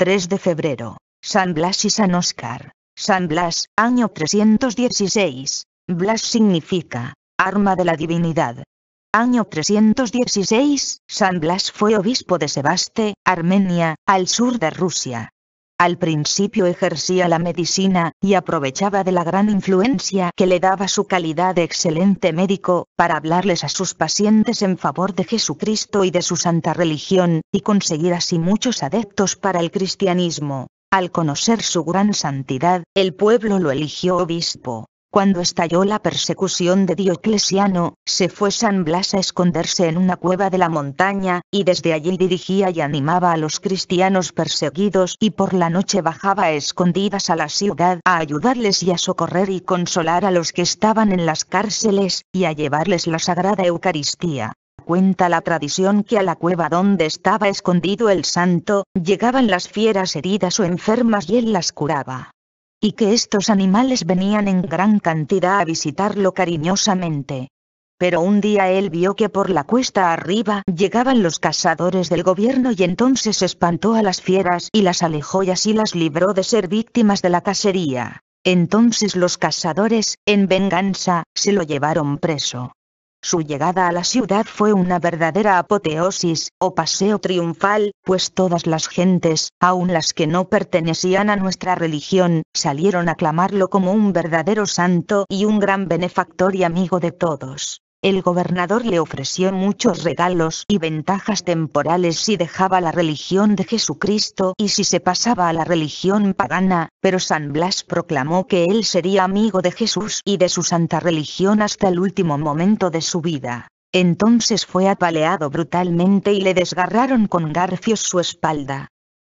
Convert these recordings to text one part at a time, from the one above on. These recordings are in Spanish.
3 de febrero, San Blas y San Oscar. San Blas, año 316. Blas significa, arma de la divinidad. Año 316, San Blas fue obispo de Sebaste, Armenia, al sur de Rusia. Al principio ejercía la medicina, y aprovechaba de la gran influencia que le daba su calidad de excelente médico, para hablarles a sus pacientes en favor de Jesucristo y de su santa religión, y conseguir así muchos adeptos para el cristianismo. Al conocer su gran santidad, el pueblo lo eligió obispo. Cuando estalló la persecución de Dioclesiano, se fue San Blas a esconderse en una cueva de la montaña, y desde allí dirigía y animaba a los cristianos perseguidos y por la noche bajaba escondidas a la ciudad a ayudarles y a socorrer y consolar a los que estaban en las cárceles, y a llevarles la Sagrada Eucaristía. Cuenta la tradición que a la cueva donde estaba escondido el santo, llegaban las fieras heridas o enfermas y él las curaba. Y que estos animales venían en gran cantidad a visitarlo cariñosamente. Pero un día él vio que por la cuesta arriba llegaban los cazadores del gobierno y entonces espantó a las fieras y las alejó y así las libró de ser víctimas de la cacería. Entonces los cazadores, en venganza, se lo llevaron preso. Su llegada a la ciudad fue una verdadera apoteosis, o paseo triunfal, pues todas las gentes, aun las que no pertenecían a nuestra religión, salieron a clamarlo como un verdadero santo y un gran benefactor y amigo de todos. El gobernador le ofreció muchos regalos y ventajas temporales si dejaba la religión de Jesucristo y si se pasaba a la religión pagana, pero San Blas proclamó que él sería amigo de Jesús y de su santa religión hasta el último momento de su vida. Entonces fue apaleado brutalmente y le desgarraron con garfios su espalda.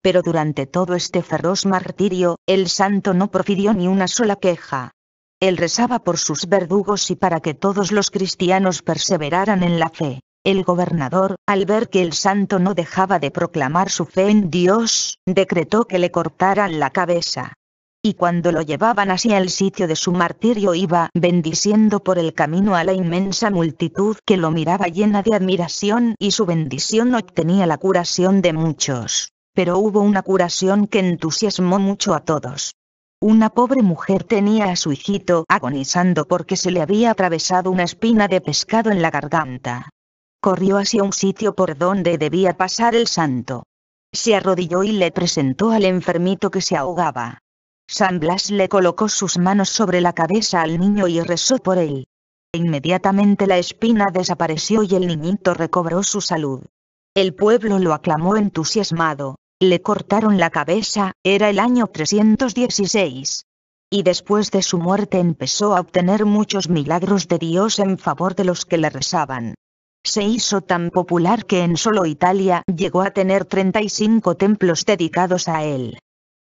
Pero durante todo este feroz martirio, el santo no profirió ni una sola queja. Él rezaba por sus verdugos y para que todos los cristianos perseveraran en la fe. El gobernador, al ver que el santo no dejaba de proclamar su fe en Dios, decretó que le cortaran la cabeza. Y cuando lo llevaban hacia el sitio de su martirio iba bendiciendo por el camino a la inmensa multitud que lo miraba llena de admiración y su bendición obtenía la curación de muchos. Pero hubo una curación que entusiasmó mucho a todos. Una pobre mujer tenía a su hijito agonizando porque se le había atravesado una espina de pescado en la garganta. Corrió hacia un sitio por donde debía pasar el santo. Se arrodilló y le presentó al enfermito que se ahogaba. San Blas le colocó sus manos sobre la cabeza al niño y rezó por él. Inmediatamente la espina desapareció y el niñito recobró su salud. El pueblo lo aclamó entusiasmado. Le cortaron la cabeza, era el año 316. Y después de su muerte empezó a obtener muchos milagros de Dios en favor de los que le rezaban. Se hizo tan popular que en solo Italia llegó a tener 35 templos dedicados a él.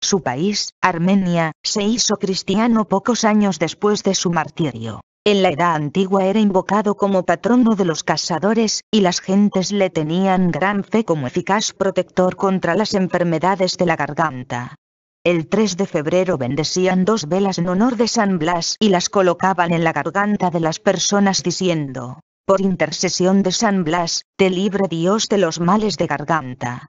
Su país, Armenia, se hizo cristiano pocos años después de su martirio. En la edad antigua era invocado como patrono de los cazadores, y las gentes le tenían gran fe como eficaz protector contra las enfermedades de la garganta. El 3 de febrero bendecían dos velas en honor de San Blas y las colocaban en la garganta de las personas diciendo, por intercesión de San Blas, te libre Dios de los males de garganta.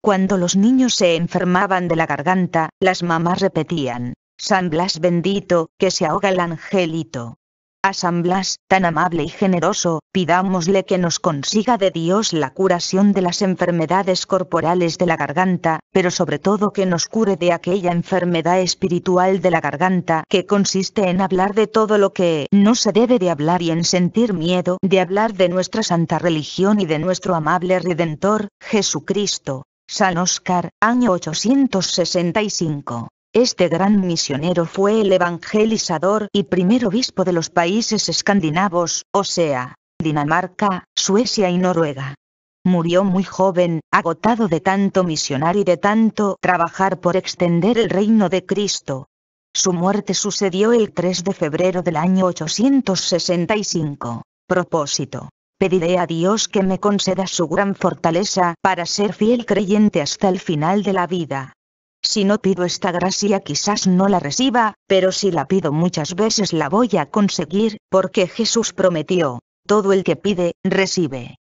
Cuando los niños se enfermaban de la garganta, las mamás repetían, San Blas bendito, que se ahoga el angelito a San Blas, tan amable y generoso, pidámosle que nos consiga de Dios la curación de las enfermedades corporales de la garganta, pero sobre todo que nos cure de aquella enfermedad espiritual de la garganta que consiste en hablar de todo lo que no se debe de hablar y en sentir miedo de hablar de nuestra santa religión y de nuestro amable Redentor, Jesucristo. San Oscar, año 865. Este gran misionero fue el evangelizador y primer obispo de los países escandinavos, o sea, Dinamarca, Suecia y Noruega. Murió muy joven, agotado de tanto misionar y de tanto trabajar por extender el reino de Cristo. Su muerte sucedió el 3 de febrero del año 865. Propósito. Pediré a Dios que me conceda su gran fortaleza para ser fiel creyente hasta el final de la vida. Si no pido esta gracia quizás no la reciba, pero si la pido muchas veces la voy a conseguir, porque Jesús prometió, todo el que pide, recibe.